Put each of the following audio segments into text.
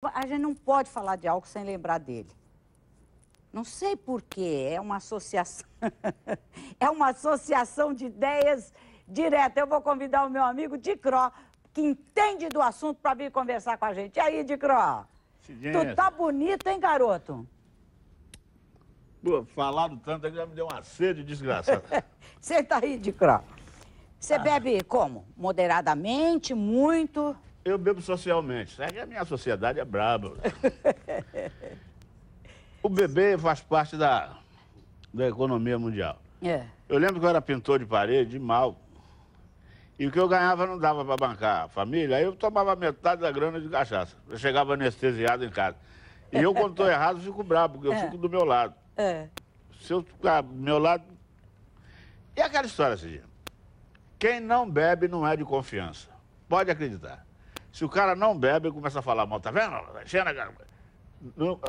A gente não pode falar de álcool sem lembrar dele. Não sei porquê, é uma associação. é uma associação de ideias direta. Eu vou convidar o meu amigo Dicró, que entende do assunto, para vir conversar com a gente. E aí, Dicró? Tu tá bonito, hein, garoto? Pô, falado tanto, já me deu uma sede desgraçada. Senta aí, Dicró. Você ah. bebe como? Moderadamente, muito? Eu bebo socialmente. Sabe que a minha sociedade é braba. o bebê faz parte da, da economia mundial. É. Eu lembro que eu era pintor de parede, de mal. E o que eu ganhava não dava para bancar a família. Aí eu tomava metade da grana de cachaça. Eu chegava anestesiado em casa. E eu, quando estou errado, fico bravo, porque eu é. fico do meu lado. É. Se eu ficar do meu lado. E aquela história, Cidinha? Quem não bebe não é de confiança. Pode acreditar. Se o cara não bebe, começa a falar mal, tá vendo?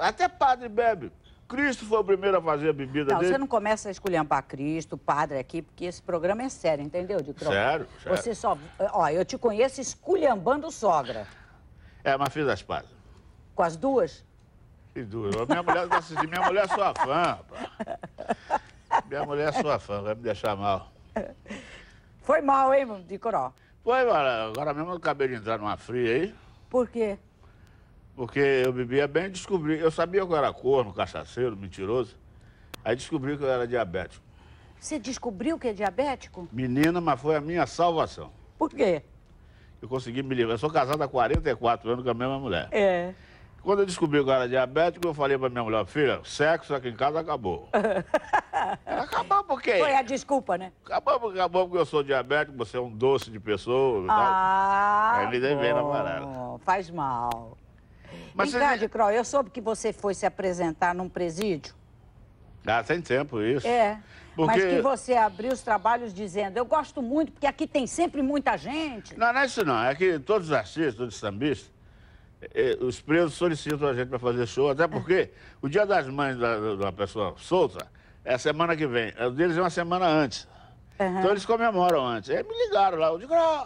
até padre bebe. Cristo foi o primeiro a fazer a bebida não, dele. Você não começa a esculhambar Cristo, padre aqui, porque esse programa é sério, entendeu, de Sério, sério. Você só. Ó, eu te conheço esculhambando sogra. É, mas fiz as pazes. Com as duas? Fiz duas. Minha mulher, minha mulher é sua fã, rapaz. Minha mulher é sua fã, vai me deixar mal. Foi mal, hein, de Coró? Foi, agora mesmo eu acabei de entrar numa fria aí. Por quê? Porque eu bebia bem e descobri. Eu sabia que eu era corno, cachaceiro, mentiroso. Aí descobri que eu era diabético. Você descobriu que é diabético? Menina, mas foi a minha salvação. Por quê? Eu consegui me livrar. Eu sou casado há 44 anos com a mesma mulher. É. Quando eu descobri que eu era diabético, eu falei pra minha mulher, filha, sexo aqui em casa acabou. acabou por quê? Foi a desculpa, né? Acabou porque, acabou porque eu sou diabético, você é um doce de pessoa tal. Ah, Aí ele nem vem na parada. Faz mal. Mas então, você... eu soube que você foi se apresentar num presídio. Ah, tem tempo isso. É. Porque... Mas que você abriu os trabalhos dizendo, eu gosto muito, porque aqui tem sempre muita gente. Não, não é isso não. É que todos os artistas, todos os sambistas, é, os presos solicitam a gente para fazer show, até porque o Dia das Mães da, da pessoa solta é a semana que vem. O deles é uma semana antes. Uhum. Então eles comemoram antes. Aí me ligaram lá, eu digo, oh,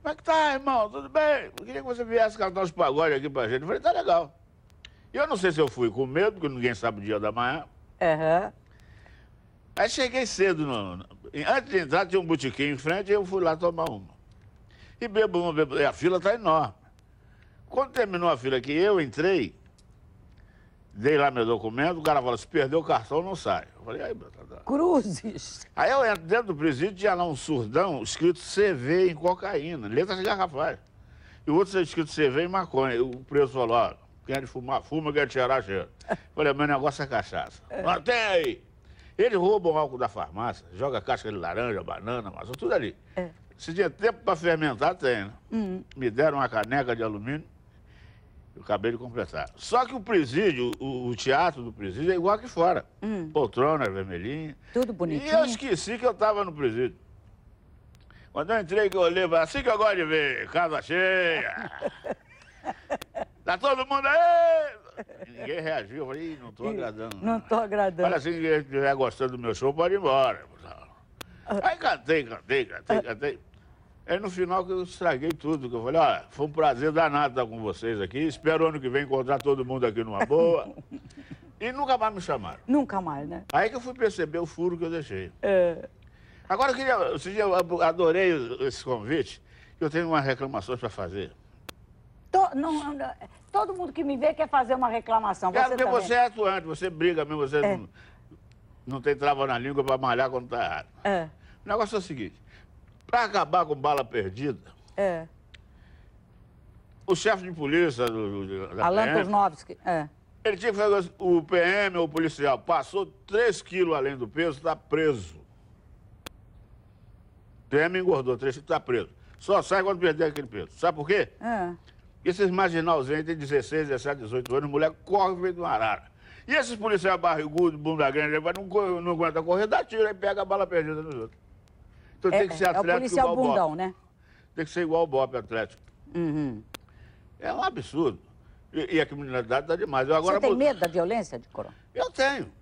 como é que tá, irmão? Tudo bem? Eu queria que você viesse cantar os pagodes aqui pra gente. Eu falei, tá legal. E eu não sei se eu fui com medo, porque ninguém sabe o dia da manhã. Uhum. Aí cheguei cedo. No... Antes de entrar, tinha um botequim em frente e eu fui lá tomar uma. E bebo uma, bebo... E a fila tá enorme. Quando terminou a fila que eu entrei, dei lá meu documento, o cara falou, se perder o cartão, não sai. Eu falei, aí, tá. Cruzes. Aí eu entro dentro do presídio, tinha lá um surdão escrito CV em cocaína, letras garrafais. E o outro tinha escrito CV em maconha. E o preso falou, ó, quem é de fumar, fuma, quem é de Eu falei, meu negócio é cachaça. É. Até Mas tem aí. Eles roubam álcool da farmácia, joga casca de laranja, banana, mas tudo ali. É. Se tinha tempo para fermentar, tem, né? Uhum. Me deram uma caneca de alumínio, eu acabei de completar. Só que o presídio, o, o teatro do presídio é igual aqui fora. Hum. Poltrona, vermelhinha. Tudo bonitinho. E eu esqueci que eu estava no presídio. Quando eu entrei, que eu olhei, assim que eu gosto de ver, casa cheia. tá todo mundo aí? Ninguém reagiu. Eu falei, não estou agradando. Não estou agradando. Olha, assim, quem estiver gostando do meu show pode ir embora. Ah. Aí cantei, cantei, cantei, cantei. Aí no final que eu estraguei tudo, que eu falei, olha, foi um prazer danado estar com vocês aqui, espero ano que vem encontrar todo mundo aqui numa boa. e nunca mais me chamaram. Nunca mais, né? Aí que eu fui perceber o furo que eu deixei. É... Agora eu queria, eu adorei esse convite, eu tenho umas reclamações para fazer. não, não, é, todo mundo que me vê quer fazer uma reclamação. Você é, porque também. você é atuante, você briga mesmo, você é. não, não tem trava na língua para malhar quando está errado. É. O negócio é o seguinte, para acabar com bala perdida, é. o chefe de polícia do, do, da Alan PM, é. ele tinha que fazer o PM ou o policial passou 3 quilos além do peso, está preso. O PM engordou 3 quilos, está preso. Só sai quando perder aquele peso. Sabe por quê? É. Esses marginalzinhos têm 16, 17, 18 anos, mulher corre vem uma arara. E esses policiais barrigudos, bunda grande, não, não aguenta correr, dá tiro e pega a bala perdida nos outros. Então é, tem que ser atlético é o igual bundão, né? Tem que ser igual o Bob Atlético. Uhum. É um absurdo. E, e a criminalidade está demais. Eu agora Você tem vou... medo da violência, de Coron? Eu tenho.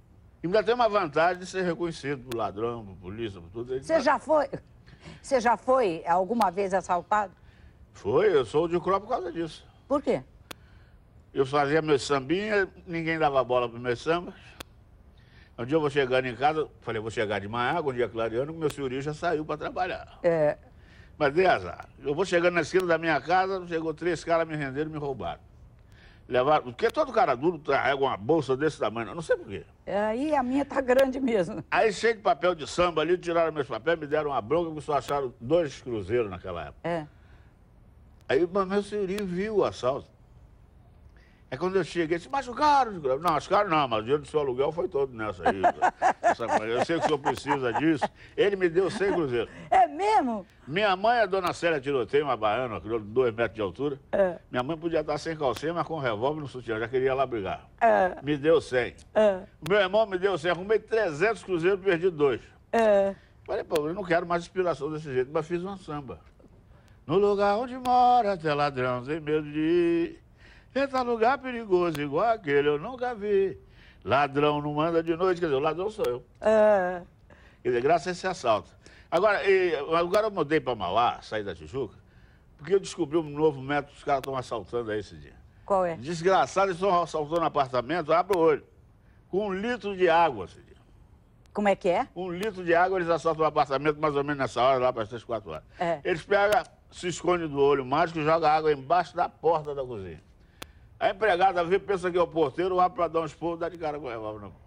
E ainda tem uma vantagem de ser reconhecido por ladrão, por polícia, por tudo. Você já foi? Você já foi alguma vez assaltado? Foi, eu sou de Cró por causa disso. Por quê? Eu fazia meus sambinhas, ninguém dava bola para meus sambas. Um dia eu vou chegando em casa, falei, vou chegar de manhã, um dia clareando, meu senhorio já saiu para trabalhar. É. Mas dei azar. Eu vou chegando na esquina da minha casa, chegou três caras, me renderam e me roubaram. Levaram, porque todo cara duro carrega uma bolsa desse tamanho, eu não sei porquê. É, aí é, a minha tá grande mesmo. Aí cheio de papel de samba ali, tiraram meus papéis, me deram uma bronca, porque só acharam dois cruzeiros naquela época. É. Aí, mas meu senhorio viu o assalto. Aí é quando eu cheguei, disse, machucaram? não, machucaram não, mas o dinheiro do seu aluguel foi todo nessa aí. essa coisa. Eu sei que o senhor precisa disso. Ele me deu 100 cruzeiros. É mesmo? Minha mãe, a dona Célia Tiroteio, uma baiana, criou dois metros de altura. É. Minha mãe podia estar sem calcinha, mas com um revólver no sutiã, já queria lá brigar. É. Me deu 100. É. Meu irmão me deu 100, arrumei 300 cruzeiros, perdi dois. É. Falei, pô, eu não quero mais inspiração desse jeito, mas fiz uma samba. No lugar onde mora, até ladrão, sem medo de... Entra lugar perigoso igual aquele, eu nunca vi. Ladrão não manda de noite, quer dizer, o ladrão sou eu. Ah. Quer dizer, graças a esse assalto. Agora, agora eu mudei para Mauá, saí da Tijuca, porque eu descobri um novo método que os caras estão assaltando aí esse dia. Qual é? Desgraçado, eles estão assaltando apartamento, abre o olho. Com um litro de água, esse dia. Como é que é? Um litro de água, eles assaltam o apartamento mais ou menos nessa hora, lá para as três, quatro horas. É. Eles pegam, se escondem do olho mágico e jogam água embaixo da porta da cozinha. A empregada vê, pensa que é o porteiro, vai para dar uns pulos, dá de cara com o revólver na mão.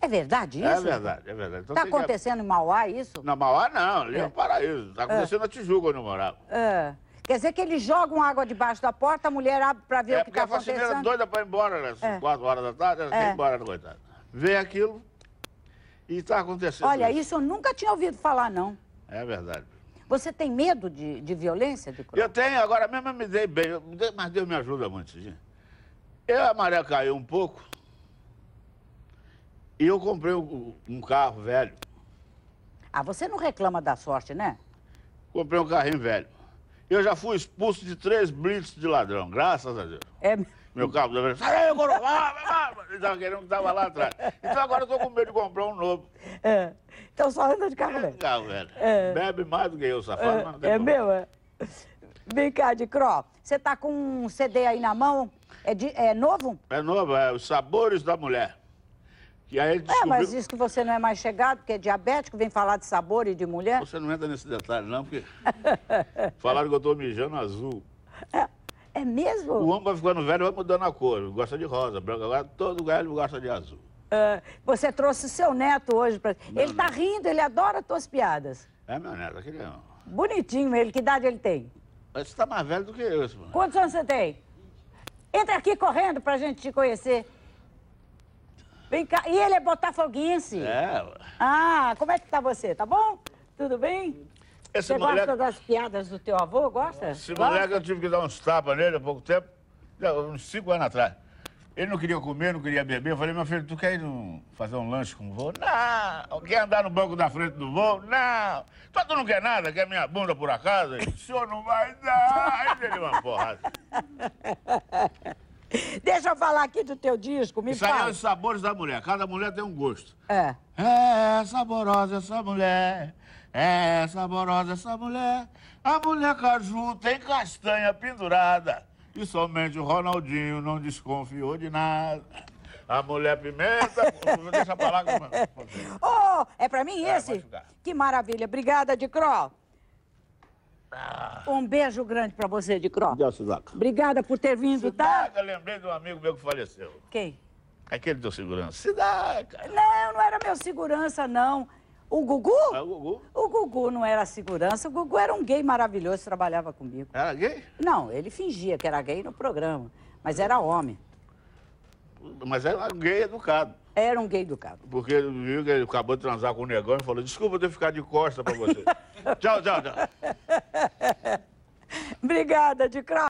É verdade isso? É verdade, é verdade. É está então, tá acontecendo que... em Mauá é isso? Na Mauá não, ali é, é paraíso. Está é. acontecendo é. na Tijuca, onde eu morava. É. Quer dizer que eles jogam água debaixo da porta, a mulher abre para ver é, o que está acontecendo. É, porque tá a faxineira doida para ir embora, né? É. Quatro horas da tarde, ela é. quer ir embora, coitada. Vê aquilo e está acontecendo Olha, isso. isso eu nunca tinha ouvido falar, não. É verdade. Você tem medo de, de violência, de Eu tenho, agora mesmo eu me dei bem, mas Deus me ajuda muito. Gente. Eu, a maré caiu um pouco e eu comprei um, um carro velho. Ah, você não reclama da sorte, né? Comprei um carrinho velho. Eu já fui expulso de três blitz de ladrão, graças a Deus. É mesmo? Meu hum. carro sai estava querendo estava lá atrás. Então agora eu estou com medo de comprar um novo. É. Então só anda de carro é, velho. É, carro velho. É. Bebe mais do que eu, safado. É, é meu, é. Vem cá, de Cro, você está com um CD aí na mão? É, de, é novo? É novo, é Os Sabores da Mulher. E aí descobriu... É, mas diz que você não é mais chegado, porque é diabético, vem falar de sabor e de mulher. Você não entra nesse detalhe, não, porque falaram que eu estou mijando azul. É. É mesmo? O homem vai ficando velho, vai mudando a cor. Gosta de rosa, branco. Agora todo velho gosta de azul. Uh, você trouxe seu neto hoje para. Ele está rindo, ele adora tuas piadas. É meu neto, aquele é. Bonitinho ele, que idade ele tem? Você está mais velho do que eu, esse mano. Quantos anos você tem? Entra aqui correndo pra gente te conhecer. Vem cá. E ele é botafoguense? É. Ah, como é que tá você? Tá bom? Tudo bem? Essa Você mulher... gosta das piadas do teu avô? Gosta? Esse gosta? moleque eu tive que dar uns tapas nele há pouco tempo, uns cinco anos atrás. Ele não queria comer, não queria beber. Eu falei, meu filho, tu quer ir fazer um lanche com o voo? Não. Quer andar no banco da frente do voo? Não. Então tu não quer nada? Quer minha bunda por acaso? o senhor não vai dar. Aí deu uma porrada. Deixa eu falar aqui do teu disco, me Isso fala. Isso aí é os sabores da mulher. Cada mulher tem um gosto. É. É saborosa essa mulher. É saborosa essa mulher. A mulher caju tem castanha pendurada. E somente o Ronaldinho não desconfiou de nada. A mulher pimenta. Tá deixa pra lá. Ô, oh, é pra mim é, esse? Que maravilha. Obrigada, Croc. Ah. Um beijo grande pra você, de Cro. Deus, Obrigada por ter vindo, Sudaca, tá? Eu lembrei de um amigo meu que faleceu. Quem? Aquele do segurança. Sidaca. Não, não era meu segurança, não. O Gugu? É o Gugu? O Gugu não era segurança. O Gugu era um gay maravilhoso, trabalhava comigo. Era gay? Não, ele fingia que era gay no programa, mas era homem. Mas era um gay educado. Era um gay educado. Porque ele acabou de transar com o negão e falou: desculpa eu ter ficado de costa pra você. tchau, tchau, tchau. Obrigada, de craque.